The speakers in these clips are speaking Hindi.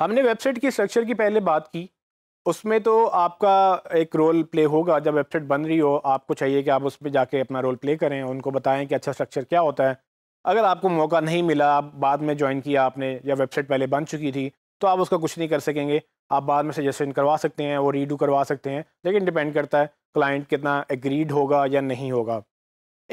हमने वेबसाइट की स्ट्रक्चर की पहले बात की उसमें तो आपका एक रोल प्ले होगा जब वेबसाइट बन रही हो आपको चाहिए कि आप उस पर जाके अपना रोल प्ले करें उनको बताएं कि अच्छा स्ट्रक्चर क्या होता है अगर आपको मौका नहीं मिला आप बाद में ज्वाइन किया आपने या वेबसाइट पहले बन चुकी थी तो आप उसका कुछ नहीं कर सकेंगे आप बाद में सजेशन करवा सकते हैं वो रीडू करवा सकते हैं लेकिन डिपेंड करता है क्लाइंट कितना एग्रीड होगा या नहीं होगा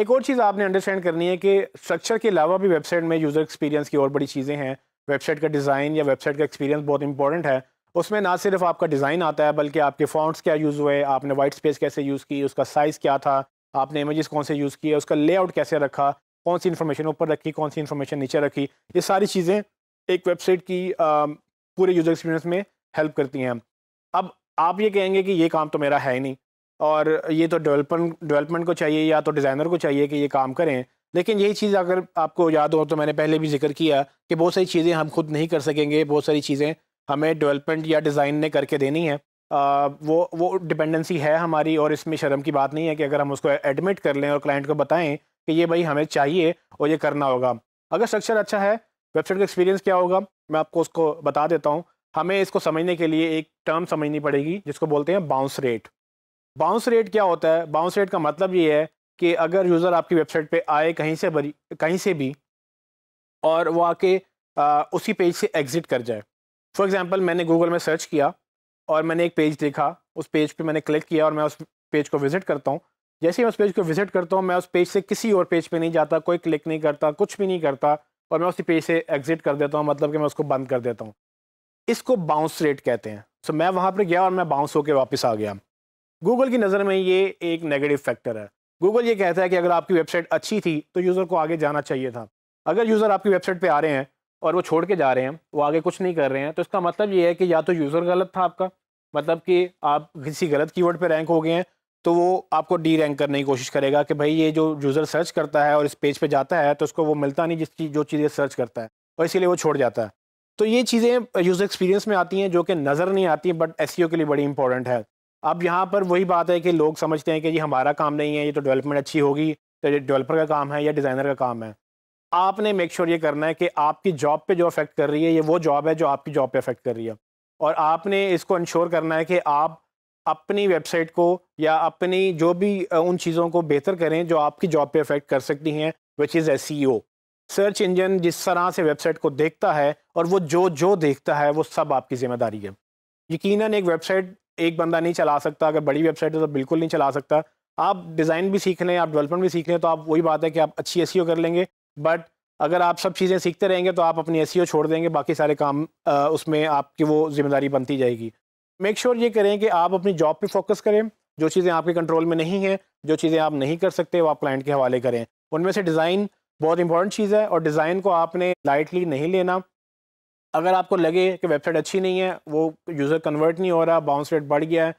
एक और चीज़ आपने अंडरस्टैंड करनी है कि स्ट्रक्चर के अलावा भी वेबसाइट में यूज़र एक्सपीरियंस की और बड़ी चीज़ें हैं वेबसाइट का डिज़ाइन या वेबसाइट का एक्सपीरियंस बहुत इंपॉर्टेंट है उसमें ना सिर्फ आपका डिज़ाइन आता है बल्कि आपके फॉन्ट्स क्या यूज़ हुए आपने वाइट स्पेस कैसे यूज़ की उसका साइज़ क्या था आपने इमेजेस कौन से यूज़ किए उसका लेआउट कैसे रखा कौन सी इन्फॉर्मेशन ऊपर रखी कौन सी इन्फॉर्मेशन नीचे रखी ये सारी चीज़ें एक वेबसाइट की आ, पूरे यूज़र एक्सपीरियंस में हेल्प करती हैं अब आप ये कहेंगे कि ये काम तो मेरा है ही नहीं और ये तो डेवलपमेंट डेवलपमेंट को चाहिए या तो डिज़ाइनर को चाहिए कि ये काम करें लेकिन यही चीज़ अगर आपको याद हो तो मैंने पहले भी जिक्र किया कि बहुत सारी चीज़ें हम खुद नहीं कर सकेंगे बहुत सारी चीज़ें हमें डेवलपमेंट या डिज़ाइन ने करके देनी है आ, वो वो डिपेंडेंसी है हमारी और इसमें शर्म की बात नहीं है कि अगर हम उसको एडमिट कर लें और क्लाइंट को बताएं कि ये भाई हमें चाहिए और ये करना होगा अगर स्ट्रक्चर अच्छा है वेबसाइट का एक्सपीरियंस क्या होगा मैं आपको उसको बता देता हूँ हमें इसको समझने के लिए एक टर्म समझनी पड़ेगी जिसको बोलते हैं बाउंस रेट बाउंस रेट क्या होता है बाउंस रेट का मतलब ये है कि अगर यूज़र आपकी वेबसाइट पे आए कहीं से बरी कहीं से भी और वो आके आ, उसी पेज से एग्ज़िट कर जाए फॉर एग्ज़ाम्पल मैंने गूगल में सर्च किया और मैंने एक पेज देखा उस पेज पे मैंने क्लिक किया और मैं उस पेज को विज़िट करता हूँ जैसे ही मैं उस पेज को विज़िट करता हूँ मैं उस पेज से किसी और पेज पे नहीं जाता कोई क्लिक नहीं करता कुछ भी नहीं करता और मैं उसी पेज से एग्ज़िट कर देता हूँ मतलब कि मैं उसको बंद कर देता हूँ इसको बाउंस रेट कहते हैं सो मैं वहाँ पर गया और मैं बाउंस होकर वापस आ गया गूगल की नज़र में ये एक नेगेटिव फैक्टर है गूगल ये कहता है कि अगर आपकी वेबसाइट अच्छी थी तो यूज़र को आगे जाना चाहिए था अगर यूज़र आपकी वेबसाइट पर आ रहे हैं और वो छोड़ के जा रहे हैं वो आगे कुछ नहीं कर रहे हैं तो इसका मतलब ये है कि या तो यूज़र गलत था आपका मतलब कि आप किसी गलत कीवर्ड पे रैंक हो गए हैं तो वो आपको डी रैंक करने की कोशिश करेगा कि भाई ये जो यूज़र सर्च करता है और इस पेज पे जाता है तो उसको वो मिलता नहीं जिसकी जो चीज़ें सर्च करता है और इसीलिए वो छोड़ जाता है तो ये चीज़ें यूज़र एक्सपीरियंस में आती हैं जो कि नज़र नहीं आती बट एस के लिए बड़ी इंपॉर्टेंट है अब यहाँ पर वही बात है कि लोग समझते हैं कि ये हमारा काम नहीं है ये तो डेवलपमेंट अच्छी होगी तो ये डेवलपर का काम है या डिज़ाइनर का काम है आपने मेक श्योर sure ये करना है कि आपकी जॉब पे जो अफेक्ट कर रही है ये वो जॉब है जो आपकी जॉब पे अफेक्ट कर रही है और आपने इसको इंश्योर करना है कि आप अपनी वेबसाइट को या अपनी जो भी उन चीज़ों को बेहतर करें जो आपकी जॉब पर अफेक्ट कर सकती हैं which is as search engine जिस तरह से वेबसाइट को देखता है और वो जो जो देखता है वो सब आपकी ज़िम्मेदारी है यकीनन एक वेबसाइट एक बंदा नहीं चला सकता अगर बड़ी वेबसाइट है तो बिल्कुल नहीं चला सकता आप डिज़ाइन भी सीख लें आप डेवलपमेंट भी सीख लें तो आप वही बात है कि आप अच्छी एस e कर लेंगे बट अगर आप सब चीज़ें सीखते रहेंगे तो आप अपनी एस e छोड़ देंगे बाकी सारे काम आ, उसमें आपकी वो जिम्मेदारी बनती जाएगी मेक श्योर sure ये करें कि आप अपनी जॉब पे फोकस करें जो चीज़ें आपके कंट्रोल में नहीं हैं जो चीज़ें आप नहीं कर सकते वो आप क्लाइंट के हवाले करें उनमें से डिज़ाइन बहुत इंपॉर्टेंट चीज़ है और डिज़ाइन को आपने लाइटली नहीं लेना अगर आपको लगे कि वेबसाइट अच्छी नहीं है वो यूज़र कन्वर्ट नहीं हो रहा बाउंस रेट बढ़ गया है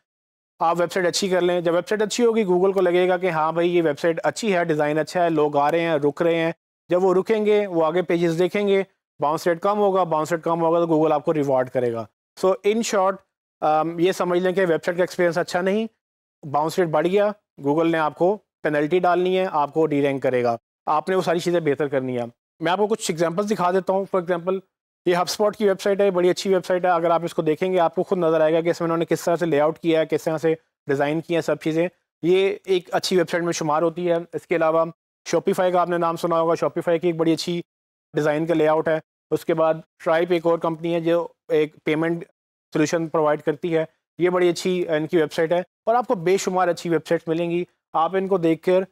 आप वेबसाइट अच्छी कर लें जब वेबसाइट अच्छी होगी गूगल को लगेगा कि हाँ भाई ये वेबसाइट अच्छी है डिज़ाइन अच्छा है लोग आ रहे हैं रुक रहे हैं जब वो रुकेंगे वो आगे पेजेस देखेंगे बाउंस रेट कम होगा बाउंस रेट कम होगा तो गूगल आपको रिवॉर्ड करेगा सो इन शॉर्ट ये समझ लें कि वेबसाइट का एक्सपीरियंस अच्छा नहीं बाउंस रेट बढ़ गया गूगल ने आपको पेनल्टी डालनी है आपको डी रैंक करेगा आपने वो सारी चीज़ें बेहतर करनी है मैं आपको कुछ एग्जाम्पल्स दिखा देता हूँ फॉर एग्जाम्पल ये स्पॉट की वेबसाइट है बड़ी अच्छी वेबसाइट है अगर आप इसको देखेंगे आपको खुद नज़र आएगा कि इसमें उन्होंने किस तरह से लेआउट किया है किस तरह से डिज़ाइन किया है सब चीज़ें ये एक अच्छी वेबसाइट में शुमार होती है इसके अलावा शॉपीफाई का आपने नाम सुना होगा शॉपीफाई की एक बड़ी अच्छी डिज़ाइन का लेआउट है उसके बाद ट्राइप एक और कंपनी है जो एक पेमेंट सोल्यूशन प्रोवाइड करती है ये बड़ी अच्छी इनकी वेबसाइट है और आपको बेशुमार अच्छी वेबसाइट्स मिलेंगी आप इनको देख कर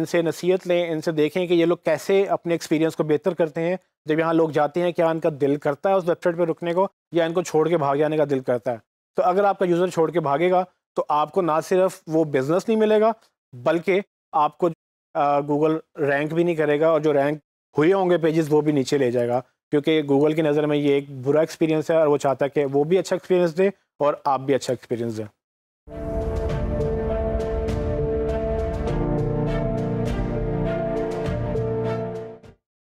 इनसे नसीहत लें इनसे देखें कि ये लोग कैसे अपने एक्सपीरियंस को बेहतर करते हैं जब यहाँ लोग जाते हैं क्या इनका दिल करता है उस वेबसाइट पर रुकने को या इनको छोड़ के भाग जाने का दिल करता है तो अगर आपका यूज़र छोड़ के भागेगा तो आपको ना सिर्फ वो बिज़नेस नहीं मिलेगा बल्कि आपको गूगल रैंक भी नहीं करेगा और जो रैंक हुए होंगे पेजेस वो भी नीचे ले जाएगा क्योंकि गूगल की नज़र में ये एक बुरा एक्सपीरियंस है और वो चाहता है कि वो भी अच्छा एक्सपीरियंस दे और आप भी अच्छा एक्सपीरियंस दें